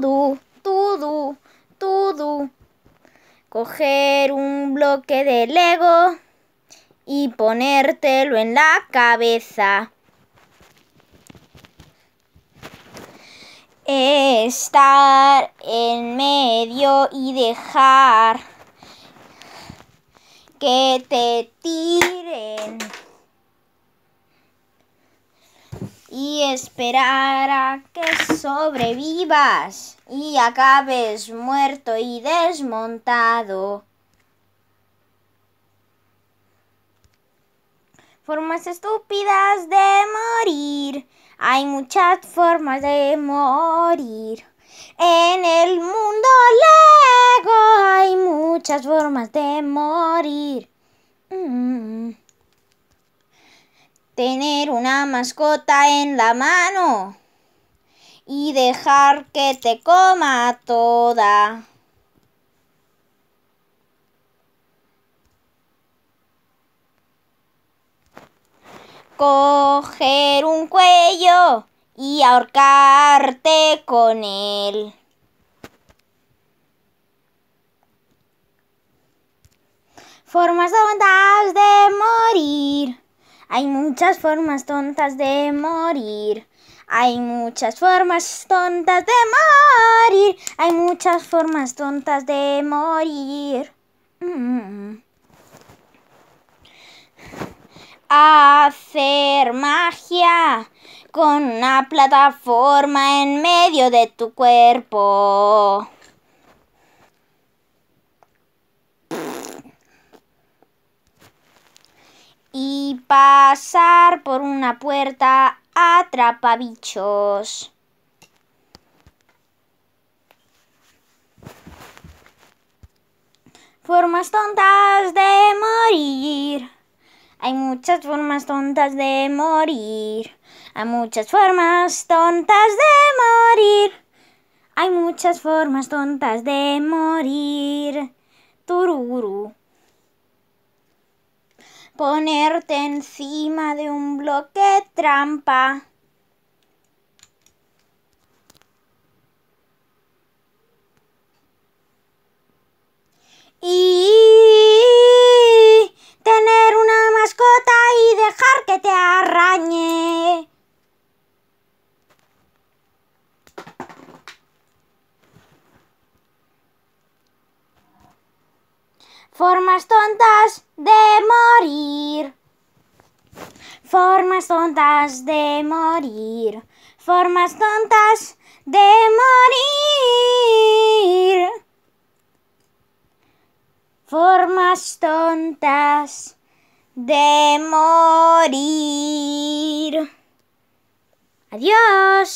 todo, todo, todo. Coger un bloque de Lego y ponértelo en la cabeza. Estar en medio y dejar que te tiren y esperar a que sobrevivas y acabes muerto y desmontado. Formas estúpidas de morir. Hay muchas formas de morir. En el mundo lego hay muchas formas de morir. Mm tener una mascota en la mano y dejar que te coma toda. Coger un cuello y ahorcarte con él. Formas abundantes de morir. Hay muchas formas tontas de morir. Hay muchas formas tontas de morir. Hay muchas formas tontas de morir. Mm. Hacer magia con una plataforma en medio de tu cuerpo. pasar por una puerta atrapabichos. Formas tontas de morir. Hay muchas formas tontas de morir. Hay muchas formas tontas de morir. Hay muchas formas tontas de morir. ponerte encima de un bloque trampa. Formas tontas de morir. Formas tontas de morir. Formas tontas de morir. Formas tontas de morir. Adiós.